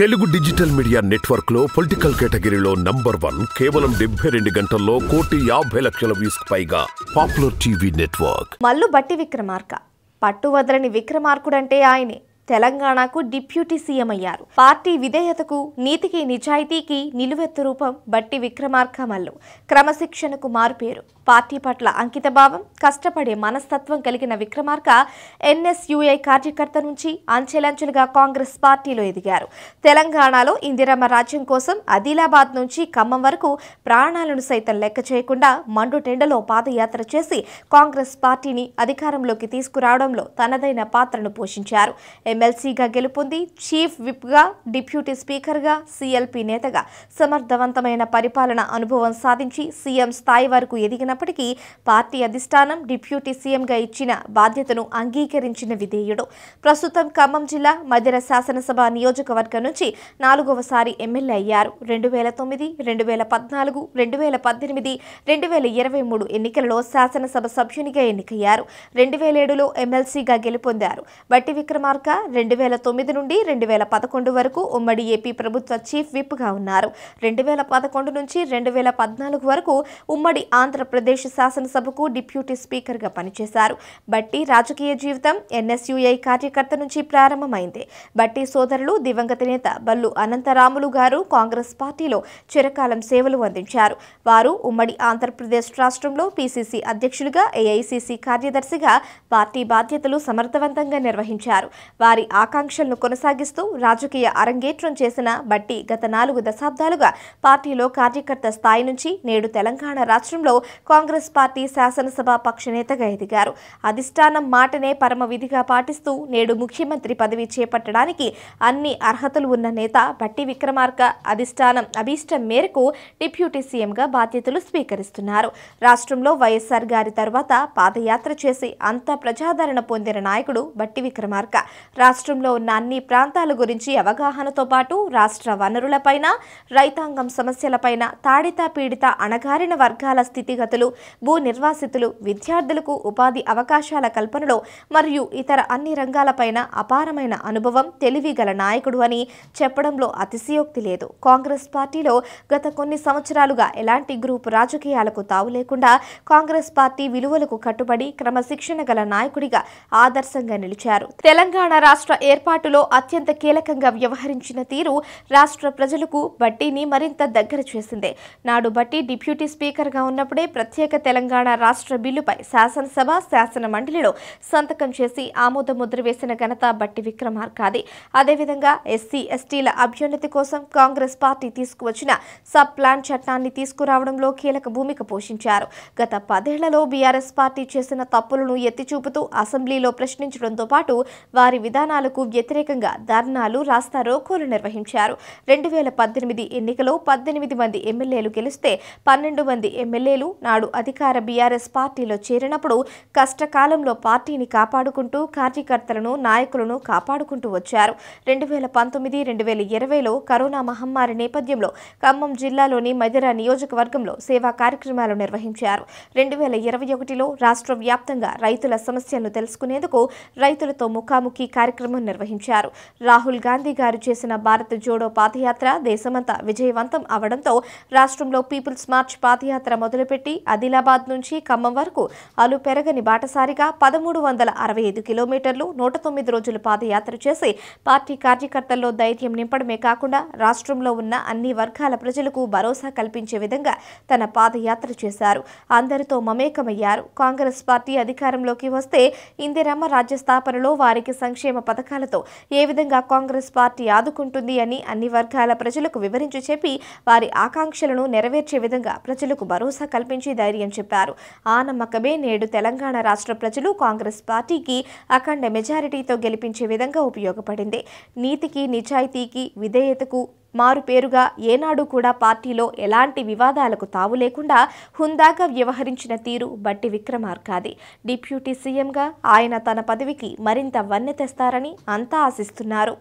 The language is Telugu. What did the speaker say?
తెలుగు డిజిటల్ మీడియా నెట్వర్క్ లో పొలిటికల్ కేటగిరీలో నంబర్ వన్ కేవలం డెబ్బై రెండు గంటల్లో కోటి యాభై లక్షల వ్యూస్ పైగా పాపులర్ టీవీ నెట్వర్క్ మల్లు బట్టి విక్రమార్క పట్టు వదలని విక్రమార్కుడంటే ఆయనే తెలంగాణకు డిప్యూటీ సీఎం అయ్యారు పార్టీ విధేయతకు నీతికి నిజాయితీకి నిలువెత్తు రూపం బట్టి విక్రమార్క మల్లు క్రమశిక్షణకు మారుపేరు పార్టీ పట్ల అంకితభావం కష్టపడే మనస్తత్వం కలిగిన విక్రమార్క ఎన్ఎస్యుఐ కార్యకర్త నుంచి అంచెలంచెలుగా కాంగ్రెస్ పార్టీలో ఎదిగారు తెలంగాణలో ఇందిరమ్మ రాజ్యం కోసం ఆదిలాబాద్ నుంచి ఖమ్మం వరకు ప్రాణాలను సైతం లెక్క చేయకుండా మండుటెండలో పాదయాత్ర చేసి కాంగ్రెస్ పార్టీని అధికారంలోకి తీసుకురావడంలో తనదైన పాత్రను పోషించారు ఎమ్మెల్సీగా గెలుపొంది చీఫ్ విప్గా డిప్యూటీ స్పీకర్గా సీఎల్పీ నేతగా సమర్థవంతమైన పరిపాలన అనుభవం సాధించి సీఎం స్థాయి వరకు ఎదిగినప్పటికీ పార్టీ అధిష్టానం డిప్యూటీ సీఎంగా ఇచ్చిన బాధ్యతను అంగీకరించిన విధేయుడు ప్రస్తుతం ఖమ్మం జిల్లా మధిర శాసనసభ నియోజకవర్గం నుంచి నాలుగవసారి ఎమ్మెల్యే అయ్యారు రెండు వేల తొమ్మిది రెండు వేల పద్నాలుగు రెండు వేల పద్దెనిమిది రెండు వేల ఇరవై మూడు ఎన్నికలలో శాసనసభ సభ్యునిగా ఎన్నికయ్యారు రెండు వేల ఏడులో ఎమ్మెల్సీగా గెలుపొందారు బట్టి విక్రమార్క రెండు వేల తొమ్మిది నుండి రెండు వేల పదకొండు వరకు ఉమ్మడి ఏపీ ప్రభుత్వ చీఫ్ విప్గా ఉన్నారు రెండు వేల పదకొండు నుంచి రెండు వేల పద్నాలుగు వరకు ఉమ్మడి ఆంధ్రప్రదేశ్ శాసనసభకు డిప్యూటీ స్పీకర్గా పనిచేశారు బట్టి రాజకీయ జీవితం ఎన్ఎస్యుఐ కార్యకర్త నుంచి ప్రారంభమైంది బట్టి సోదరులు దివంగత నేత బల్లు అనంతరాములు గారు కాంగ్రెస్ పార్టీలో చిరకాలం సేవలు అందించారు వారు ఉమ్మడి ఆంధ్రప్రదేశ్ రాష్ట్రంలో పీసీసీ అధ్యక్షులుగా ఏఐసీసీ కార్యదర్శిగా పార్టీ బాధ్యతలు సమర్థవంతంగా నిర్వహించారు వారి వారి ఆకాంక్షలను కొనసాగిస్తూ రాజకీయ అరంగేట్రం చేసిన బట్టి గత నాలుగు దశాబ్దాలుగా పార్టీలో కార్యకర్త స్థాయి నుంచి నేడు తెలంగాణ రాష్ట్రంలో కాంగ్రెస్ పార్టీ శాసనసభ పక్షనేతగా ఎదిగారు అధిష్టానం మాటనే పరమ విధిగా పాటిస్తూ నేడు ముఖ్యమంత్రి పదవి చేపట్టడానికి అన్ని అర్హతలు ఉన్న నేత బట్టి విక్రమార్క అధిష్టానం అభీష్టం మేరకు డిప్యూటీ సీఎంగా బాధ్యతలు స్వీకరిస్తున్నారు రాష్ట్రంలో వైఎస్ఆర్ గారి తర్వాత పాదయాత్ర చేసి అంత ప్రజాదరణ పొందిన నాయకుడు బట్టి విక్రమార్క రాష్ట్రంలో ఉన్న అన్ని ప్రాంతాల గురించి అవగాహనతో పాటు రాష్ట్ర వనరులపైన రైతాంగం సమస్యలపైన తాడిత పీడిత అణగారిన వర్గాల స్థితిగతులు భూ నిర్వాసితులు విద్యార్థులకు ఉపాధి అవకాశాల కల్పనలో మరియు ఇతర అన్ని రంగాలపైన అపారమైన అనుభవం తెలివి గల నాయకుడు అని చెప్పడంలో అతిశయోక్తి లేదు కాంగ్రెస్ పార్టీలో గత కొన్ని సంవత్సరాలుగా ఎలాంటి గ్రూప్ రాజకీయాలకు తావు లేకుండా కాంగ్రెస్ పార్టీ విలువలకు కట్టుబడి క్రమశిక్షణ గల నాయకుడిగా ఆదర్శంగా నిలిచారు తెలంగాణ రాష్ట్ర ఏర్పాటులో అత్యంత కీలకంగా వ్యవహరించిన తీరు రాష్ట్ర ప్రజలకు బట్టీని మరింత దగ్గర చేసిందే నాడు బట్టి డిప్యూటీ స్పీకర్గా ఉన్నప్పుడే ప్రత్యేక తెలంగాణ రాష్ట్ర బిల్లుపై శాసనసభ శాసన మండలిలో సంతకం చేసి ఆమోద ముద్ర వేసిన ఘనత బట్టి విక్రమార్కాది అదేవిధంగా ఎస్సీ ఎస్టీల అభ్యున్నతి కోసం కాంగ్రెస్ పార్టీ తీసుకువచ్చిన సబ్ ప్లాన్ చట్టాన్ని తీసుకురావడంలో కీలక భూమిక పోషించారు గత పదేళ్లలో బీఆర్ఎస్ పార్టీ చేసిన తప్పులను ఎత్తిచూపుతూ అసెంబ్లీలో ప్రశ్నించడంతో పాటు వారి విధానం విధానాలకు వ్యతిరేకంగా ధర్నాలు రాస్తా రోకోలు నిర్వహించారు రెండు వేల పద్దెనిమిది ఎన్నికలో పద్దెనిమిది మంది ఎమ్మెల్యేలు గెలిస్తే పన్నెండు మంది ఎమ్మెల్యేలు నాడు అధికార బీఆర్ఎస్ పార్టీలో చేరినప్పుడు కష్టకాలంలో పార్టీని కాపాడుకుంటూ కార్యకర్తలను నాయకులను కాపాడుకుంటూ వచ్చారు రెండు వేల పంతొమ్మిది రెండు వేల ఇరవైలో కరోనా మహమ్మారి నేపథ్యంలో ఖమ్మం జిల్లాలోని మదిర నియోజకవర్గంలో సేవా కార్యక్రమాలు నిర్వహించారు రెండు వేల ఇరవై ఒకటిలో రాష్ట్ర వ్యాప్తంగా రైతుల సమస్యలను తెలుసుకునేందుకు రైతులతో ముఖాముఖి కార్యక్రమం కార్యక్రమం నిర్వహించారు రాహుల్ గాంధీ గారు చేసిన భారత జోడో పాదయాత్ర దేశమంతా విజయవంతం అవడంతో రాష్ట్రంలో పీపుల్స్ మార్చ్ పాదయాత్ర మొదలుపెట్టి ఆదిలాబాద్ నుంచి ఖమ్మం వరకు అలు పెరగని బాటసారిగా పదమూడు వందల అరవై ఐదు కిలోమీటర్లు నూట తొమ్మిది రోజులు పాదయాత్ర చేసి పార్టీ కార్యకర్తల్లో ధైర్యం నింపడమే కాకుండా రాష్ట్రంలో ఉన్న అన్ని వర్గాల ప్రజలకు భరోసా కల్పించే విధంగా తన పాదయాత్ర చేశారు అందరితో మమేకమయ్యారు కాంగ్రెస్ పార్టీ అధికారంలోకి వస్తే ఇందిరమ్మ రాజ్య స్థాపనలో వారికి సంక్షేమ సంక్షేమ పథకాలతో ఏ విధంగా కాంగ్రెస్ పార్టీ ఆదుకుంటుంది అని అన్ని వర్గాల ప్రజలకు వివరించి చెప్పి వారి ఆకాంక్షలను నెరవేర్చే విధంగా ప్రజలకు భరోసా కల్పించి ధైర్యం చెప్పారు ఆ నమ్మకమే నేడు తెలంగాణ రాష్ట్ర ప్రజలు కాంగ్రెస్ పార్టీకి అఖండ మెజారిటీతో గెలిపించే విధంగా ఉపయోగపడింది నీతికి నిజాయితీకి విధేయతకు మారుపేరుగా ఏనాడు కూడా పార్టీలో ఎలాంటి వివాదాలకు తావు లేకుండా హుందాగా వ్యవహరించిన తీరు బట్టి విక్రమార్కాది డిప్యూటీ సీఎంగా ఆయన తన పదవికి మరింత వన్నె తెస్తారని అంతా ఆశిస్తున్నారు